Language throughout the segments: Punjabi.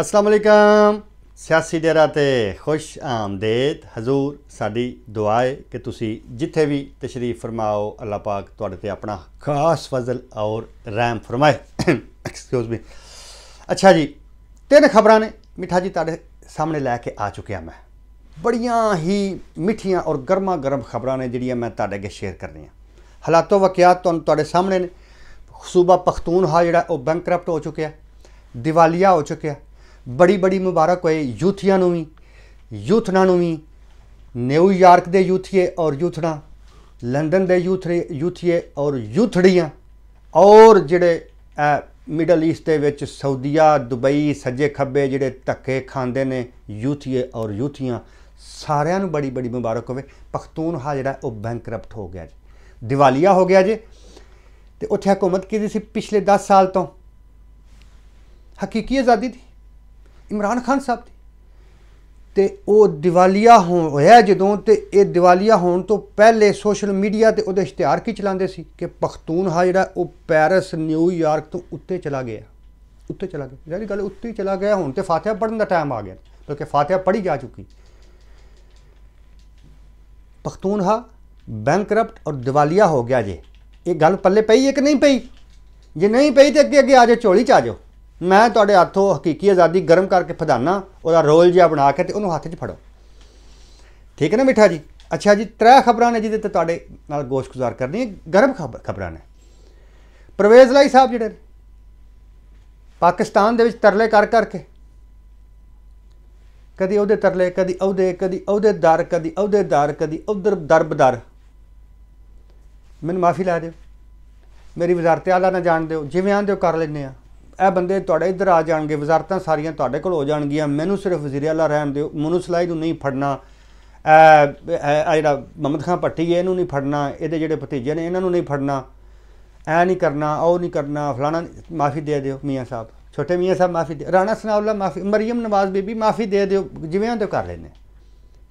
ਅਸਲਾਮ ਅਲੈਕਮ ਸਿਆਸੀ ਡੇਰਾ ਤੇ ਖੁਸ਼ ਆਮਦੇਦ ਹਜ਼ੂਰ ਸਾਡੀ ਦੁਆ ਹੈ ਕਿ ਤੁਸੀਂ ਜਿੱਥੇ ਵੀ ਤਸ਼ਰੀਫ ਫਰਮਾਓ ਅੱਲਾਹ ਪਾਕ ਤੁਹਾਡੇ ਤੇ ਆਪਣਾ ਖਾਸ ਫਜ਼ਲ ਔਰ ਰਹਿਮ ਫਰਮਾਏ ਐਕਸਕਿਊਜ਼ ਮੀ ਅੱਛਾ ਜੀ ਤਿੰਨ ਖਬਰਾਂ ਨੇ ਮਿੱਠਾ ਜੀ ਤੁਹਾਡੇ ਸਾਹਮਣੇ ਲੈ ਕੇ ਆ ਚੁੱਕਿਆ ਮੈਂ ਬੜੀਆਂ ਹੀ ਮਿੱਠੀਆਂ ਔਰ ਗਰਮਾ ਗਰਮ ਖਬਰਾਂ ਨੇ ਜਿਹੜੀਆਂ ਮੈਂ ਤੁਹਾਡੇ ਅੱਗੇ ਸ਼ੇਅਰ ਕਰਨੀਆਂ ਹਾਲਾਤੋ ਵਕਿਆਤ ਤੁਹਾਨੂੰ ਤੁਹਾਡੇ ਸਾਹਮਣੇ ਨੇ ਸੂਬਾ ਹਾ ਜਿਹੜਾ ਉਹ ਬੈਂਕਰਪਟ ਹੋ ਚੁੱਕਿਆ ਦਿਵਾਲੀਆ ਹੋ ਚੁੱਕਿਆ ਬੜੀ ਬੜੀ ਮੁਬਾਰਕ ਹੋਏ ਯੂਥੀਆਂ ਨੂੰ ਵੀ ਯੂਥਨਾ ਨੂੰ ਵੀ ਨਿਊਯਾਰਕ ਦੇ ਯੂਥੀਏ ਔਰ ਯੂਥਨਾ ਲੰਡਨ ਦੇ ਯੂਥਰੇ ਯੂਥੀਏ ਔਰ ਯੂਥੜੀਆਂ ਔਰ ਜਿਹੜੇ ਮਿਡਲ ਈਸਟ ਦੇ ਵਿੱਚ ਸਾਊਦੀਆ ਦੁਬਈ ਸੱਜੇ ਖੱਬੇ ਜਿਹੜੇ ਧੱਕੇ ਖਾਂਦੇ ਨੇ ਯੂਥੀਏ ਔਰ ਯੂਥੀਆਂ ਸਾਰਿਆਂ ਨੂੰ ਬੜੀ ਬੜੀ ਮੁਬਾਰਕ ਹੋਵੇ ਪਖਤੂਨ ਹਾ ਜਿਹੜਾ ਉਹ ਬੈਂਕਰਪਟ ਹੋ ਗਿਆ ਜੀ ਦਿਵਾਲੀਆ ਹੋ ਗਿਆ ਜੀ ਤੇ ਉੱਥੇ ਹਕੂਮਤ ਕੀਤੀ ਸੀ ਪਿਛਲੇ 10 ਸਾਲ ਤੋਂ ਹਕੀਕੀ ਆਜ਼ਾਦੀ ਦੀ ਇਮਰਾਨ ਖਾਨ ਸਾਹਿਬ ਦੀ ਤੇ ਉਹ ਦਿਵਾਲੀਆ ਹੋਇਆ ਜਦੋਂ ਤੇ ਇਹ ਦਿਵਾਲੀਆ ਹੋਣ ਤੋਂ ਪਹਿਲੇ ਸੋਸ਼ਲ ਮੀਡੀਆ ਤੇ ਉਹਦੇ ਇਸ਼ਤਿਹਾਰ ਕੀ ਚਲਾਉਂਦੇ ਸੀ ਕਿ ਪਖਤੂਨ ਹਾ ਜਿਹੜਾ ਉਹ ਪੈਰਿਸ ਨਿਊਯਾਰਕ ਤੋਂ ਉੱਤੇ ਚਲਾ ਗਿਆ ਉੱਤੇ ਚਲਾ ਗਿਆ ਜਿਹੜੀ ਗੱਲ ਉੱਤੇ ਚਲਾ ਗਿਆ ਹੁਣ ਤੇ ਫਾਤਿਹਾ ਪੜਨ ਦਾ ਟਾਈਮ ਆ ਗਿਆ ਕਿਉਂਕਿ ਫਾਤਿਹਾ ਪੜੀ ਜਾ ਚੁੱਕੀ ਪਖਤੂਨ ਹਾ ਬੈਂਕਰਪਟ ਔਰ ਦਿਵਾਲੀਆ ਹੋ ਗਿਆ ਜੇ ਇਹ ਗੱਲ ਪੱਲੇ ਪਈ ਹੈ ਕਿ ਨਹੀਂ ਪਈ ਜੇ ਨਹੀਂ ਪਈ ਤੇ ਅੱਗੇ ਅੱਗੇ ਆ ਜਾ ਝੋਲੀ ਚ ਆ ਜਾ ਮੈਂ ਤੁਹਾਡੇ ਹੱਥੋਂ ਹਕੀਕੀ ਆਜ਼ਾਦੀ ਗਰਮ ਕਰਕੇ ਫਦਾਨਾ ਉਹਦਾ ਰੋਲ ਜਿਹਾ ਬਣਾ ਕੇ ਤੇ ਉਹਨੂੰ ਹੱਥ 'ਚ ਫੜੋ ਠੀਕ ਹੈ ਨਾ ਮਿੱਠਾ ਜੀ ਅੱਛਾ ਜੀ ਤਰੇ ਖਬਰਾਂ ਨੇ ਜਿਹਦੇ ਤੇ ਤੁਹਾਡੇ ਨਾਲ ਗੁਜ਼ਾਰ ਕਰਨੀ ਹੈ ਗਰਮ ਖਬਰਾਂ ਨੇ ਪ੍ਰਵੇਸ਼ ਲਾਈ ਸਾਹਿਬ ਜਿਹੜੇ ਪਾਕਿਸਤਾਨ ਦੇ ਵਿੱਚ ਤਰਲੇ ਕਰ ਕਰਕੇ ਕਦੀ ਉਹਦੇ ਤਰਲੇ ਕਦੀ ਉਹਦੇ ਕਦੀ ਉਹਦੇ ਦਰ ਕਦੀ ਉਹਦੇ ਦਰ ਕਦੀ ਉਧਰ ਦਰਬਦਰ ਮੈਨੂੰ ਮਾਫੀ ਲਾ ਦਿਓ ਮੇਰੀ ਵਜ਼ਾਰਤ ਆਲਾ ਨਾ ਜਾਣ ਦਿਓ ਜਿਵੇਂ ਆਂਦੇ ਹੋ ਕਰ ਲੈਨੇ ਆ ਇਹ ਬੰਦੇ ਤੁਹਾਡੇ ਇੱਧਰ ਆ ਜਾਣਗੇ ਵਜ਼ਾਰਤਾਂ ਸਾਰੀਆਂ ਤੁਹਾਡੇ ਕੋਲ ਹੋ ਜਾਣਗੀਆਂ ਮੈਨੂੰ ਸਿਰਫ ਵਜ਼ੀਰਾਲਾ ਰਹਿਣ ਦਿਓ ਸਲਾਈਦ ਨੂੰ ਨਹੀਂ ਫੜਨਾ ਆ ਜਿਹੜਾ ਮਮਦ ਖਾਨ ਪੱਟੀ ਹੈ ਇਹਨੂੰ ਨਹੀਂ ਫੜਨਾ ਇਹਦੇ ਜਿਹੜੇ ਭਤੀਜੇ ਨੇ ਇਹਨਾਂ ਨੂੰ ਨਹੀਂ ਫੜਨਾ ਐ ਨਹੀਂ ਕਰਨਾ ਉਹ ਨਹੀਂ ਕਰਨਾ ਫਲਾਣਾ ਮਾਫੀ ਦੇ ਦਿਓ ਮੀਆਂ ਸਾਹਿਬ ਛੋਟੇ ਮੀਆਂ ਸਾਹਿਬ ਮਾਫੀ ਦੇ ਰਾਣਾ ਸਨਾਉਲਾ ਮਾਫੀ ਮਰੀਮ ਨਵਾਜ਼ ਬੀਬੀ ਮਾਫੀ ਦੇ ਦਿਓ ਜਿਵੇਂ ਉਹ ਕਰ ਲੈਨੇ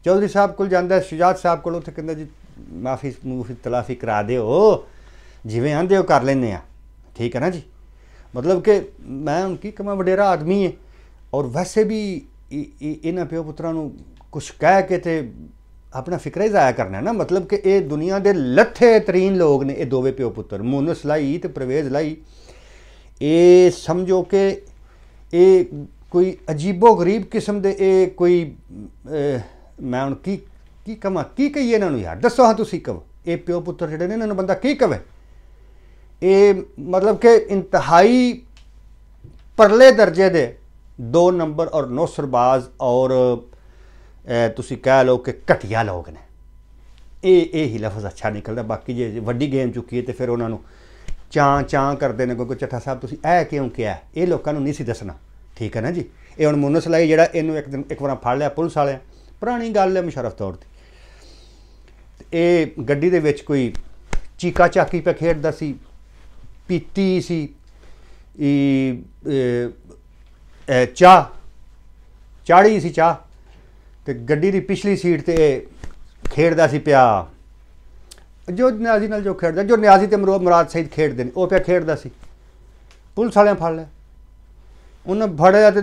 ਚੌਧਰੀ ਸਾਹਿਬ ਕੋਲ ਜਾਂਦਾ ਸ਼ੁਜਾਤ ਸਾਹਿਬ ਕੋਲ ਉੱਥੇ ਕਹਿੰਦਾ ਜੀ ਮਾਫੀ ਮੂਫੀ ਤਲਾਫੀ ਕਰਾ ਦਿਓ ਜਿਵੇਂ ਆਂਦੇ ਉਹ ਕਰ ਲੈਨੇ ਆ ਠੀਕ ਹੈ ਨਾ ਜੀ ਮਤਲਬ ਕਿ ਮੈਂ ਉਨਕੀ ਕੀ ਕਮਾ ਵਡੇਰਾ ਆਦਮੀ ਹੈ ਔਰ ਵੈਸੇ ਵੀ ਇਹਨਾਂ ਪਿਓ ਪੁੱਤਰਾਂ ਨੂੰ ਕੁਝ ਕਹਿ ਕੇ ਤੇ ਆਪਣਾ ਫਿਕਰ ਹੀ ਜ਼ਾਇਆ ਕਰਨਾ ਨਾ ਮਤਲਬ ਕਿ ਇਹ ਦੁਨੀਆ ਦੇ ਲੱਥੇ ਤਰੀਨ ਲੋਕ ਨੇ ਇਹ ਦੋਵੇਂ ਪਿਓ ਪੁੱਤਰ ਮੋਨਸ ਲਾਈ ਤੇ ਪ੍ਰਵੇਜ਼ ਲਾਈ ਇਹ ਸਮਝੋ ਕਿ ਇਹ ਕੋਈ ਅਜੀਬੋ ਗਰੀਬ ਕਿਸਮ ਦੇ ਇਹ ਕੋਈ ਮੈਂ ਹੁਣ ਕੀ ਕੀ ਕਮਾ ਕੀ ਕਹੀਏ ਇਹਨਾਂ ਨੂੰ ਯਾਰ ਦੱਸੋ ਹਾਂ ਤੁਸੀਂ ਕਹੋ ਇਹ ਪਿਓ ਪੁੱਤਰ ਜਿਹੜੇ ਨੇ ਇਹਨਾਂ ਨੂੰ ਬੰਦਾ ਕੀ ਕਵੇ ਇਹ ਮਤਲਬ ਕਿ ਇੰਤਹਾਈ ਪਰਲੇ ਦਰਜੇ ਦੇ ਦੋ ਨੰਬਰ ਔਰ ਨੌਸਰਬਾਜ਼ ਔਰ ਤੁਸੀਂ ਕਹਿ ਲਓ ਕਿ ਘਟਿਆ ਲੋਕ ਨੇ ਇਹ ਇਹ ਹੀ ਲਫ਼ਜ਼ ਅੱਛਾ ਨਿਕਲਦਾ ਬਾਕੀ ਜੇ ਵੱਡੀ ਗੇਮ ਚੁੱਕੀ ਹੈ ਤੇ ਫਿਰ ਉਹਨਾਂ ਨੂੰ ਚਾਂ ਚਾਂ ਕਰਦੇ ਨੇ ਕਿਉਂਕਿ ਚੱਠਾ ਸਾਹਿਬ ਤੁਸੀਂ ਇਹ ਕਿਉਂ ਕਿਹਾ ਇਹ ਲੋਕਾਂ ਨੂੰ ਨਹੀਂ ਸੀ ਦੱਸਣਾ ਠੀਕ ਹੈ ਨਾ ਜੀ ਇਹ ਹੁਣ ਮੋਨਸ ਲਈ ਜਿਹੜਾ ਇਹਨੂੰ ਇੱਕ ਦਿਨ ਇੱਕ ਵਾਰ ਫੜ ਲਿਆ ਪੁਲਿਸ ਵਾਲਿਆਂ ਪੁਰਾਣੀ ਗੱਲ ਹੈ ਮੁਸ਼ਰਫ ਤੌਰ ਤੇ ਇਹ ਗੱਡੀ ਦੇ ਵਿੱਚ ਕੋਈ ਚੀਕਾ ਚਾਕੀ ਪੇ ਖੇਡਦਾ ਸੀ ਪੀਤੀ ਸੀ ਇਹ ਇਹ ਚਾਹ ਚਾੜੀ ਸੀ ਚਾਹ ਤੇ ਗੱਡੀ ਦੀ ਪਿਛਲੀ ਸੀਟ ਤੇ ਖੇਡਦਾ ਸੀ ਪਿਆ ਜੋ ਨਿਆਜ਼ੀ ਨਾਲ ਜੋ ਖੇਡਦਾ ਜੋ ਨਿਆਜ਼ੀ ਤੇ ਮਰੋਦ ਮਰਾਦ ਸਈਦ ਖੇਡਦੇ ਨੇ ਉਹ ਪਿਆ ਖੇਡਦਾ ਸੀ ਪੁਲਿਸ ਵਾਲਿਆਂ ਫੜ ਲਿਆ ਉਹਨੇ ਫੜਿਆ ਤੇ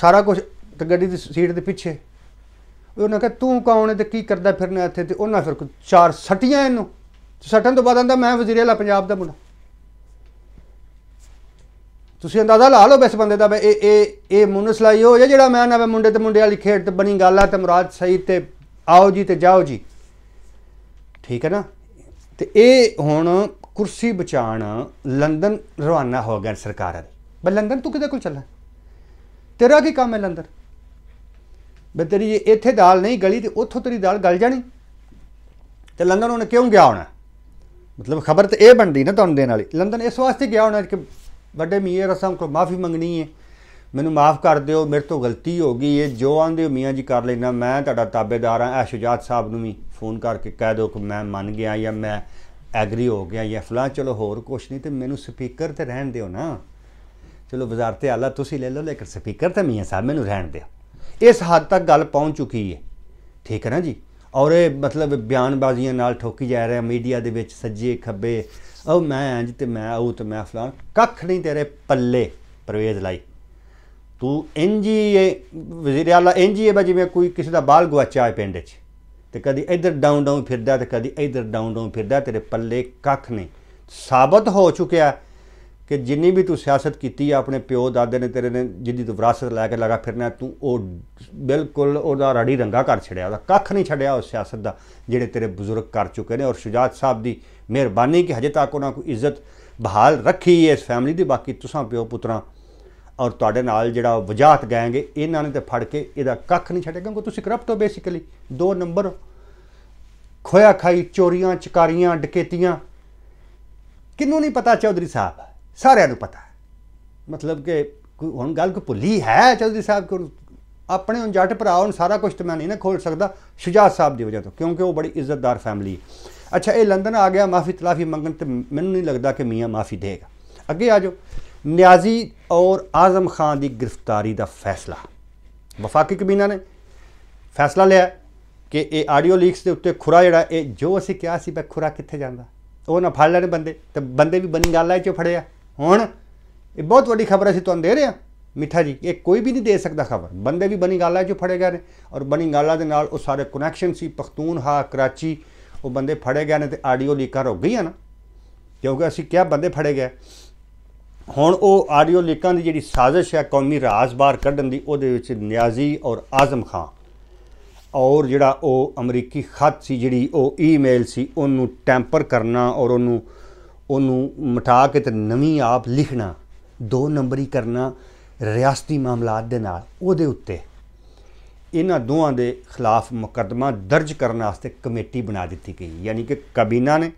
ਸਾਰਾ ਕੁਝ ਤੇ ਗੱਡੀ ਦੀ ਸੀਟ ਦੇ ਪਿੱਛੇ ਉਹਨੇ ਕਿਹਾ ਤੂੰ ਕੌਣ ਹੈ ਤੇ ਕੀ ਕਰਦਾ ਫਿਰਨਾ ਇੱਥੇ ਤੇ ਉਹਨਾਂ ਫਿਰ ਚਾਰ ਸਟੀਆਂ ਇਹਨੂੰ ਸਟਣ ਤੋਂ ਬਾਅਦ ਆਂਦਾ ਮੈਂ ਵਜ਼ੀਰ ਅਲਾ ਪੰਜਾਬ ਦਾ ਮੁੰਡਾ ਤੁਸੀਂ ਅੰਦਾਜ਼ਾ ਲਾ ਲਓ ਬਸ ਬੰਦੇ ਦਾ ਬਈ ਇਹ ਇਹ ਇਹ ਮੁਨਸਲਾਈ ਹੋ ਜਾਂ ਜਿਹੜਾ ਮੈਂ ਨਾ ਮੁੰਡੇ ਤੇ ਮੁੰਡੇ ਵਾਲੀ ਖੇਡ ਤੇ ਬਣੀ ਗੱਲ ਆ ਤੇ ਮੁਰਾਦ ਸਹੀ ਤੇ ਆਓ ਜੀ ਤੇ ਜਾਓ ਜੀ ਠੀਕ ਹੈ ਨਾ ਤੇ ਇਹ ਹੁਣ ਕੁਰਸੀ ਬਚਾਣ ਲੰਡਨ ਰਵਾਨਾ ਹੋ ਗਿਆ ਸਰਕਾਰ ਦੇ ਬਈ ਲੰਡਨ ਤੂੰ ਕਿਹਦੇ ਕੋਲ ਚੱਲਾ ਤੇਰਾ ਕੀ ਕੰਮ ਹੈ ਲੰਡਨ ਬਈ ਤੇਰੀ ਇੱਥੇ ਦਾਲ ਨਹੀਂ ਗਲੀ ਤੇ ਉੱਥੋਂ ਤੇਰੀ ਦਾਲ ਗਲ ਜਾਣੀ ਤੇ ਲੰਡਨ ਉਹਨੇ ਕਿਉਂ ਗਿਆ ਹੋਣਾ ਮਤਲਬ ਖਬਰ ਤੇ ਇਹ ਬਣਦੀ ਨਾ ਤੁਹਾਨੂੰ ਦੇਣ ਵਾਲੀ ਲੰਡਨ ਇਸ ਵਾਸਤੇ ਗਿਆ ਹੋਣਾ ਕਿ ਵੱਡੇ ਮੀਆਂ ਰਸਮ ਕੋ ਮਾਫੀ ਮੰਗਣੀ ਹੈ ਮੈਨੂੰ ਮਾਫ ਕਰ ਦਿਓ ਮੇਰੇ ਤੋਂ ਗਲਤੀ ਹੋ ਗਈ ਹੈ ਜੋ ਆਂਦੇ ਹੋ ਮੀਆਂ ਜੀ ਕਰ ਲੈਣਾ ਮੈਂ ਤੁਹਾਡਾ ਤਾਬੇਦਾਰ ਆ ਐ ਸ਼ੁਜਾਤ ਸਾਹਿਬ ਨੂੰ ਵੀ ਫੋਨ ਕਰਕੇ ਕਹਿ ਦਿਓ ਕਿ ਮੈਂ ਮੰਨ ਗਿਆ ਜਾਂ ਮੈਂ ਐਗਰੀ ਹੋ ਗਿਆ ਜਾਂ ਫਲਾ ਚਲੋ ਹੋਰ ਕੁਛ ਨਹੀਂ ਤੇ ਮੈਨੂੰ ਸਪੀਕਰ ਤੇ ਰਹਿਣ ਦਿਓ ਨਾ ਚਲੋ ਵਜ਼ਾਰਤ ਆਲਾ ਤੁਸੀਂ ਲੈ ਲਓ ਲੇਕਰ ਸਪੀਕਰ ਤੇ ਮੀਆਂ ਸਾਹਿਬ ਮੈਨੂੰ ਰਹਿਣ ਦਿਓ ਇਸ ਹੱਦ ਤੱਕ ਗੱਲ ਪਹੁੰਚ ਚੁੱਕੀ ਹੈ ਠੀਕ ਹੈ ਨਾ ਜੀ ਔਰ ਇਹ ਮਤਲਬ ਬਿਆਨਬਾਜ਼ੀਆਂ ਨਾਲ ਠੋਕੀ ਜਾ ਰਿਹਾ ਮੀਡੀਆ ਦੇ ਵਿੱਚ ਸੱਜੇ ਖੱਬੇ ਉਹ ਮੈਂ ਅੰਜ ਤੇ ਮੈਂ ਉਹ ਤੇ ਮੈਂ ਫਲਾਂ ਕੱਖ ਨਹੀਂ ਤੇਰੇ ਪੱਲੇ ਪ੍ਰਵੇਜ਼ ਲਈ ਤੂੰ ਐਨਜੀਏ ਇਹ ਵਜ਼ੀਰ ਆਲਾ ਮੈਂ ਕੋਈ ਕਿਸੇ ਦਾ ਬਾਲ ਗਵਾਚਿਆ ਹੈ ਪਿੰਡ 'ਚ ਤੇ ਕਦੀ ਇਧਰ ਡਾਊਨ ਡਾਊਨ ਫਿਰਦਾ ਤੇ ਕਦੀ ਇਧਰ ਡਾਊਨ ਡਾਊਨ ਫਿਰਦਾ ਤੇਰੇ ਪੱਲੇ ਕੱਖ ਨਹੀਂ ਸਾਬਤ ਹੋ ਚੁੱਕਿਆ ਕਿ ਜਿੰਨੀ ਵੀ ਤੂੰ ਸਿਆਸਤ ਕੀਤੀ ਆ ਆਪਣੇ ਪਿਓ ਦਾਦੇ ਨੇ ਤੇਰੇ ਨੇ ਜਿੱਦੀ ਤੂੰ ਵਿਰਾਸਤ ਲੈ ਕੇ ਲਗਾ ਫਿਰਨਾ ਤੂੰ ਉਹ ਬਿਲਕੁਲ ਉਹਦਾ ਰੜੀ ਰੰਗਾ ਕਰ ਛੜਿਆ ਉਹਦਾ ਕੱਖ ਨਹੀਂ ਛੜਿਆ ਉਹ ਸਿਆਸਤ ਦਾ ਜਿਹੜੇ ਤੇਰੇ ਬਜ਼ੁਰਗ ਕਰ ਚੁੱਕੇ ਨੇ ਔਰ ਸ਼ੁਜਾਤ ਸਾਹਿਬ ਦੀ ਮਿਹਰਬਾਨੀ ਕਿ ਹਜੇ ਤੱਕ ਉਹਨਾਂ ਕੋਈ ਇੱਜ਼ਤ ਬਹਾਲ ਰੱਖੀ ਹੈ ਇਸ ਫੈਮਿਲੀ ਦੀ ਬਾਕੀ ਤੁਸਾਂ ਪਿਓ ਪੁੱਤਰਾ ਔਰ ਤੁਹਾਡੇ ਨਾਲ ਜਿਹੜਾ ਵਜਾਹਤ ਗਾਏਗੇ ਇਹਨਾਂ ਨੇ ਤੇ ਫੜ ਕੇ ਇਹਦਾ ਕੱਖ ਨਹੀਂ ਛੜੇਗਾ ਕਿਉਂਕਿ ਤੁਸੀਂ ਕਰਪਟ ਹੋ ਬੇਸਿਕਲੀ ਦੋ ਨੰਬਰ ਖੋਇਆ ਖਾਈ ਚੋਰੀਆਂ ਚਕਾਰੀਆਂ ਡਕੇਤੀਆਂ ਕਿੰਨੂੰ ਨਹੀਂ ਪਤਾ ਚੌਧਰੀ ਸਾਹਿਬ ਸਾਰਿਆਂ ਨੂੰ ਪਤਾ ਹੈ ਮਤਲਬ ਕਿ ਹੁਣ ਗੱਲ ਕੋ ਭੁੱਲੀ ਹੈ ਚੌਧਰੀ ਸਾਹਿਬ ਕੋ ਆਪਣੇ ਹੁਣ ਜੱਟ ਭਰਾ ਹੁਣ ਸਾਰਾ ਕੁਝ ਤੇ ਮੈਂ ਨਹੀਂ ਨਾ ਖੋਲ ਸਕਦਾ ਸ਼ੁਜਾਤ ਸਾਹਿਬ ਦੀ ਵਜ੍ਹਾ ਤੋਂ ਕਿਉਂਕਿ ਉਹ ਬੜੀ ਇੱਜ਼ਤਦਾਰ ਫੈਮਿਲੀ ਅੱਛਾ ਇਹ ਲੰਡਨ ਆ ਗਿਆ ਮਾਫੀ ਤਲਾਫੀ ਮੰਗਣ ਤੇ ਮੈਨੂੰ ਨਹੀਂ ਲੱਗਦਾ ਕਿ ਮੀਆਂ ਮਾਫੀ ਦੇਗਾ ਅੱਗੇ ਆ ਜਾਓ ਨਿਆਜ਼ੀ ਔਰ ਆਜ਼ਮ ਖਾਨ ਦੀ ਗ੍ਰਿਫਤਾਰੀ ਦਾ ਫੈਸਲਾ ਵਫਾਕੀ ਕਬੀਨਾ ਨੇ ਫੈਸਲਾ ਲਿਆ ਕਿ ਇਹ ਆਡੀਓ ਲੀਕਸ ਦੇ ਉੱਤੇ ਖੁਰਾ ਜਿਹੜਾ ਇਹ ਜੋ ਅਸੀਂ ਕਿਹਾ ਸੀ ਬੈ ਖੁਰਾ ਕਿੱਥੇ ਜਾਂਦਾ ਉਹ ਨਾ ਫੜ ਲੈਣ ਬੰਦੇ ਤੇ ਬੰਦੇ ਵੀ ਬਣੀ ਗੱਲ ਆ ਚੋ ਫੜਿਆ ਹੁਣ ਇਹ ਬਹੁਤ ਵੱਡੀ ਖਬਰ ਅਸੀਂ ਤੁਹਾਨੂੰ ਦੇ ਰਹੇ ਹਾਂ ਮਿੱਠਾ ਜੀ ਇਹ ਕੋਈ ਵੀ ਨਹੀਂ ਦੇ ਸਕਦਾ ਖਬਰ ਬੰਦੇ ਵੀ ਬਣੀ ਗੱਲਾਂ ਜੋ ਫੜੇ ਗਏ ਨੇ ਔਰ ਬਣੀ ਗੱਲਾਂ ਦੇ ਨਾਲ ਉਹ ਸਾਰੇ ਕਨੈਕਸ਼ਨ ਸੀ ਪਖਤੂਨ ਹਾ ਕਰਾਚੀ ਉਹ ਬੰਦੇ ਫੜੇ ਗਏ ਨੇ ਤੇ ਆਡੀਓ ਲੀਕਾਂ ਰੁਕ ਗਈ ਹੈ ਨਾ ਕਿਉਂਕਿ ਅਸੀਂ ਕਿਹਾ ਬੰਦੇ ਫੜੇ ਗਏ ਹੁਣ ਉਹ ਆਡੀਓ ਲੀਕਾਂ ਦੀ ਜਿਹੜੀ ਸਾਜ਼ਿਸ਼ ਹੈ ਕੌਮੀ ਰਾਜ਼ ਬਾਹਰ ਕੱਢਣ ਦੀ ਉਹਦੇ ਵਿੱਚ ਨਿਆਜ਼ੀ ਔਰ ਆਜ਼ਮ ਖਾਨ ਔਰ ਜਿਹੜਾ ਉਹ ਅਮਰੀਕੀ ਖਤ ਸੀ ਜਿਹੜੀ ਉਹ ਈਮੇਲ ਸੀ ਉਹਨੂੰ ਟੈਂਪਰ ਕਰਨਾ ਔਰ ਉਹਨੂੰ ਉਹਨੂੰ ਮਿਟਾ ਕੇ ਤੇ ਨਵੀਂ ਆਪ ਲਿਖਣਾ ਦੋ ਨੰਬਰੀ ਕਰਨਾ ਰਿਆਸਤੀ ਮਾਮਲਾਤ ਦੇ ਨਾਲ ਉਹਦੇ ਉੱਤੇ ਇਹਨਾਂ ਦੋਹਾਂ ਦੇ ਖਿਲਾਫ ਮੁਕੱਦਮਾ ਦਰਜ ਕਰਨ ਵਾਸਤੇ ਕਮੇਟੀ ਬਣਾ ਦਿੱਤੀ ਗਈ ਯਾਨੀ ਕਿ ਕਬੀਨਾ ਨੇ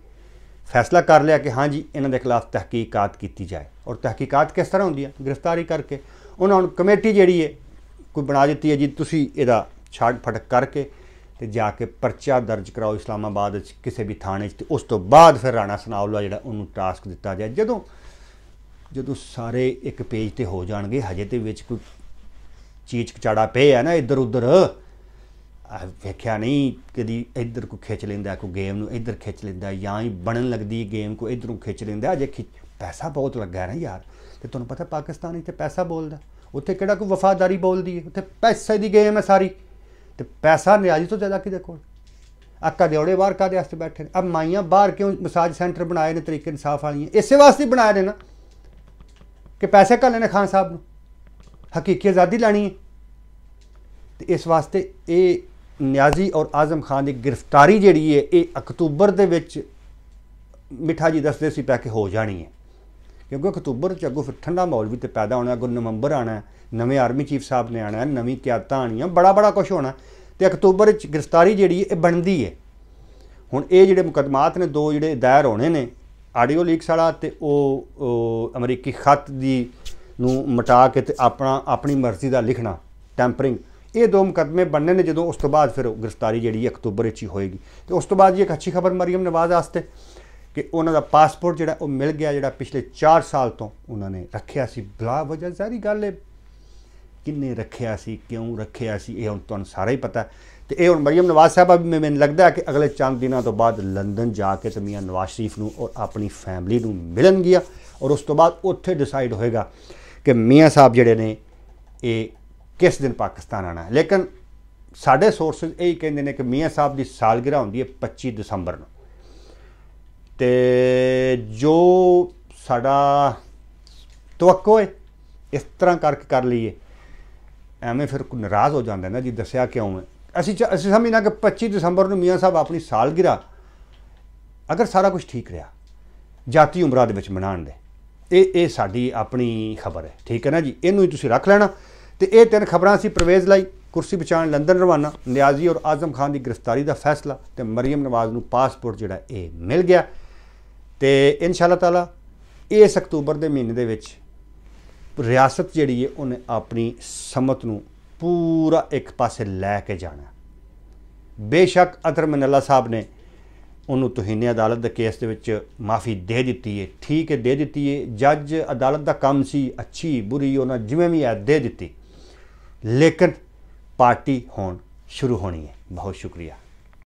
ਫੈਸਲਾ ਕਰ ਲਿਆ ਕਿ ਹਾਂਜੀ ਇਹਨਾਂ ਦੇ ਖਿਲਾਫ ਤਹਿਕੀਕਾਤ ਕੀਤੀ ਜਾਏ ਔਰ ਤਹਿਕੀਕਾਤ ਕਿਸ ਤਰ੍ਹਾਂ ਹੁੰਦੀ ਹੈ ਗ੍ਰਿਫਤਾਰੀ ਕਰਕੇ ਉਹਨਾਂ ਨੂੰ ਕਮੇਟੀ ਜਿਹੜੀ ਹੈ ਕੋਈ ਬਣਾ ਦਿੱਤੀ ਹੈ ਜੀ ਤੁਸੀਂ ਇਹਦਾ ਛਾੜ ਫਟਕ ਕਰਕੇ ਤੇ ਜਾ ਕੇ ਪਰਚਾ ਦਰਜ ਕਰਾਓ ਇਸਲਾਮਾਬਾਦ ਵਿੱਚ ਕਿਸੇ ਵੀ ਥਾਣੇ 'ਚ ਤੇ ਉਸ ਤੋਂ ਬਾਅਦ ਫਿਰ ਰਾਣਾ ਸਨਾਉਲਾ ਜਿਹੜਾ ਉਹਨੂੰ ਟਾਸਕ ਦਿੱਤਾ ਜਾਏ ਜਦੋਂ ਜਦੋਂ ਸਾਰੇ ਇੱਕ ਪੇਜ ਤੇ ਹੋ ਜਾਣਗੇ ਹਜੇ ਤੇ ਵਿੱਚ ਕੋਈ ਚੀਚ ਕਚਾੜਾ ਪਏ ਹੈ ਨਾ ਇੱਧਰ ਉੱਧਰ ਵੇਖਿਆ ਨਹੀਂ ਕਦੀ ਇੱਧਰ ਕੋ ਖਿੱਚ ਲੈਂਦਾ ਕੋ ਗੇਮ ਨੂੰ ਇੱਧਰ ਖਿੱਚ ਲੈਂਦਾ ਜਾਂ ਹੀ ਬਣਨ ਲੱਗਦੀ ਗੇਮ ਕੋ ਇੱਧਰੋਂ ਖਿੱਚ ਲੈਂਦਾ ਅਜੇ ਪੈਸਾ ਬਹੁਤ ਲੱਗਾ ਨਾ ਯਾਰ ਤੇ ਤੁਹਾਨੂੰ ਪਤਾ ਪਾਕਿਸਤਾਨੀ ਤੇ ਪੈਸਾ ਬੋਲਦਾ ਉੱਥੇ ਕਿਹੜਾ ਕੋ ਵਫਾਦਾਰੀ ਬੋਲਦੀ ਹੈ ਉੱਥੇ ਪੈਸੇ ਦੀ ਗੇਮ ਹੈ ਸਾਰੀ ਤੇ ਪੈਸਾ ਨਿਆਜੀ ਤੋਂ ਜ਼ਿਆਦਾ ਕਿਹਦੇ ਕੋਲ ਆ ਔੜੇ ਬਾਹਰ ਕਾਦੇ ਵਾਸਤੇ ਬੈਠੇ ਨੇ ਆ ਮਾਈਆਂ ਬਾਹਰ ਕਿਉਂ ਮਸਾਜ ਸੈਂਟਰ ਬਣਾਏ ਨੇ ਤਰੀਕੇ ਇਨਸਾਫ ਵਾਲੀਆਂ ਇਸੇ ਵਾਸਤੇ ਬਣਾਏ ਨੇ ਨਾ ਕਿ ਪੈਸੇ ਕੱਲੇ ਨੇ ਖਾਨ ਸਾਹਿਬ ਨੂੰ ਹਕੀਕੀ ਆਜ਼ਾਦੀ ਲੈਣੀ ਹੈ ਤੇ ਇਸ ਵਾਸਤੇ ਇਹ ਨਿਆਜ਼ੀ ਔਰ ਆਜ਼ਮ ਖਾਨ ਦੀ ਗ੍ਰਿਫਤਾਰੀ ਜਿਹੜੀ ਹੈ ਇਹ ਅਕਤੂਬਰ ਦੇ ਵਿੱਚ ਮਿੱਠਾ ਜੀ ਦੱਸਦੇ ਸੀ ਪੈ ਕੇ ਹੋ ਜਾਣੀ ਹੈ ਕਿਉਂਕਿ ਅਕਤੂਬਰ ਚ ਅੱਗੋਂ ਫਿਰ ਠੰਡਾ ਮਾਹੌਲ ਵੀ ਤੇ ਪੈਦਾ ਹੋਣਾ ਅੱਗੋਂ ਨਵੰਬਰ ਆਣਾ ਨਵੇਂ ਆਰਮੀ ਚੀਫ ਸਾਹਿਬ ਨੇ ਆਣਾ ਨਵੀਂ ਕਿਆਤਾਂ ਆਣੀਆਂ ਬੜਾ ਬੜਾ ਕੁਝ ਹੋਣਾ ਤੇ ਅਕਤੂਬਰ ਚ ਗ੍ਰਿਫਤਾਰੀ ਜਿਹੜੀ ਇਹ ਬਣਦੀ ਹੈ ਹੁਣ ਇਹ ਜਿਹੜੇ ਮੁਕਦਮਾਤ ਨੇ ਦੋ ਜਿਹੜੇ ਦਾਇਰ ਹੋਣੇ ਨੇ ਆਡੀਓ ਲੀਕਸ ਵਾਲਾ ਤੇ ਉਹ ਅਮਰੀਕੀ ਖਤ ਦੀ ਨੂੰ ਮਟਾ ਕੇ ਤੇ ਆਪਣਾ ਆਪਣੀ ਮਰਜ਼ੀ ਦਾ ਲਿਖਣਾ ਟੈਂਪਰਿੰਗ ਇਹ ਦੋ ਮੁਕਦਮੇ ਬਣਨੇ ਨੇ ਜਦੋਂ ਉਸ ਤੋਂ ਬਾਅਦ ਫਿਰ ਗ੍ਰਿਫਤਾਰੀ ਜਿਹੜੀ ਅਕਤੂਬਰ ਵਿੱਚ ਹੀ ਹੋਏਗੀ ਤੇ ਉਸ ਤੋਂ ਬਾਅਦ ਇਹ ਇੱਕ ਅੱਛੀ ਖਬਰ ਮਰੀਮ ਨਵਾਜ਼ ਵਾਸਤੇ ਕਿ ਉਹਨਾਂ ਦਾ ਪਾਸਪੋਰਟ ਜਿਹੜਾ ਉਹ ਮਿਲ ਗਿਆ ਜਿਹੜਾ ਪਿਛਲੇ 4 ਸਾਲ ਤੋਂ ਉਹਨਾਂ ਨੇ ਰੱਖਿਆ ਸੀ ਬਲਾ ਵਜ੍ਹਾ ਜ਼ਾਰੀ ਗੱਲ ਹੈ ਕਿੰਨੇ ਰੱਖਿਆ ਸੀ ਕਿਉਂ ਰੱਖਿਆ ਸੀ ਇਹ ਹੁਣ ਤੁਹਾਨੂੰ ਸਾਰਾ ਹੀ ਪਤਾ ਤੇ ਇਹ ਹੁਣ ਮਰੀਮ ਨਵਾਜ਼ ਸਾਹਿਬਾ ਵੀ ਮੈਨੂੰ ਲੱਗਦਾ ਕਿ ਅਗਲੇ ਚੰਦ ਦਿਨਾਂ ਤੋਂ ਬਾਅਦ ਲੰਡਨ ਜਾ ਕੇ ਤੇ ਮੀਆਂ ਨਵਾਜ਼ ਸ਼ਰੀਫ ਨੂੰ ਔਰ ਆਪਣੀ ਫੈਮਿਲੀ ਨੂੰ ਮਿਲਣ ਗਿਆ ਔਰ ਉਸ ਤੋਂ ਬਾਅਦ ਉੱਥੇ ਡਿਸਾਈਡ ਹੋਏਗਾ ਕਿ ਮੀਆਂ ਸਾਹਿਬ ਜਿਹੜੇ ਨੇ ਇਹ ਕਿਸ ਦਿਨ ਪਾਕਿਸਤਾਨ ਆਣਾ ਲੇਕਿਨ ਸਾਡੇ ਸੋਰਸਸ ਇਹ ਕਹਿੰਦੇ ਨੇ ਕਿ ਮੀਆਂ ਸਾਹਿਬ ਦੀ ਸਾਲਗਿਰਾ ਹੁੰਦੀ ਹੈ 25 ਦਸੰਬਰ ਨੂੰ ਤੇ ਜੋ ਸਾਡਾ ਤਵੱਕੋ ਹੈ ਇਸ ਤਰ੍ਹਾਂ ਕਰਕੇ ਕਰ ਲਈਏ ਐਵੇਂ ਫਿਰ ਨਾਰਾਜ਼ ਹੋ ਜਾਂਦਾ ਨਾ ਜੀ ਦੱਸਿਆ ਕਿਉਂ ਹੈ ਅਸੀਂ ਅਸੀਂ ਸਮਝਣਾ ਕਿ 25 ਦਸੰਬਰ ਨੂੰ ਮੀਆਂ ਸਾਹਿਬ ਆਪਣੀ ਸਾਲਗਿਰਾ ਅਗਰ ਸਾਰਾ ਕੁਝ ਠੀਕ ਰਿਹਾ ਜਾਤੀ ਉਮਰਾ ਦੇ ਵਿੱਚ ਮਨਾਣ ਦੇ ਇਹ ਇਹ ਸਾਡੀ ਆਪਣੀ ਖਬਰ ਹੈ ਠੀਕ ਹੈ ਨਾ ਜੀ ਇਹਨੂੰ ਹੀ ਤੁਸੀਂ ਰੱਖ ਲੈਣਾ ਤੇ ਇਹ ਤਿੰਨ ਖਬਰਾਂ ਸੀ ਪ੍ਰਵੇਜ਼ ਲਈ ਕੁਰਸੀ ਬਚਾਣ ਲੰਡਨ ਰਵਾਨਾ ਨਿਆਜ਼ੀ ਔਰ ਆਜ਼ਮ ਖਾਨ ਦੀ ਗ੍ਰਿਫਤਾਰੀ ਦਾ ਫੈਸਲਾ ਤੇ ਮਰੀਮ ਨਵਾਜ਼ ਨੂੰ ਪਾਸਪੋਰਟ ਜਿਹੜਾ ਇਹ ਮਿਲ ਗਿਆ ਤੇ ਇਨਸ਼ਾਅੱਲਾ ਤਾਲਾ ਇਸ ਅਕਤੂਬਰ ਦੇ ਮਹੀਨੇ ਦੇ ਵਿੱਚ ਰਿਆਸਤ ਜਿਹੜੀ ਹੈ ਉਹਨੇ ਆਪਣੀ ਸਮਤ ਨੂੰ ਪੂਰਾ ਇੱਕ ਪਾਸੇ ਲੈ ਕੇ ਜਾਣਾ ਬੇਸ਼ੱਕ ਅਤਰ ਅੱਲਾ ਸਾਹਿਬ ਨੇ ਉਹਨੂੰ ਤੁਹੀਨੇ ਅਦਾਲਤ ਦੇ ਕੇਸ ਦੇ ਵਿੱਚ ਮਾਫੀ ਦੇ ਦਿੱਤੀ ਹੈ ਠੀਕ ਹੈ ਦੇ ਦਿੱਤੀ ਹੈ ਜੱਜ ਅਦਾਲਤ ਦਾ ਕੰਮ ਸੀ ਅੱਛੀ ਬੁਰੀ ਉਹਨਾਂ ਜਿਵੇਂ ਵੀ ਹੈ ਦੇ ਦਿੱਤੀ ਲੇਕਿਨ ਪਾਰਟੀ ਹੋਣ ਸ਼ੁਰੂ ਹੋਣੀ ਹੈ ਬਹੁਤ ਸ਼ੁਕਰੀਆ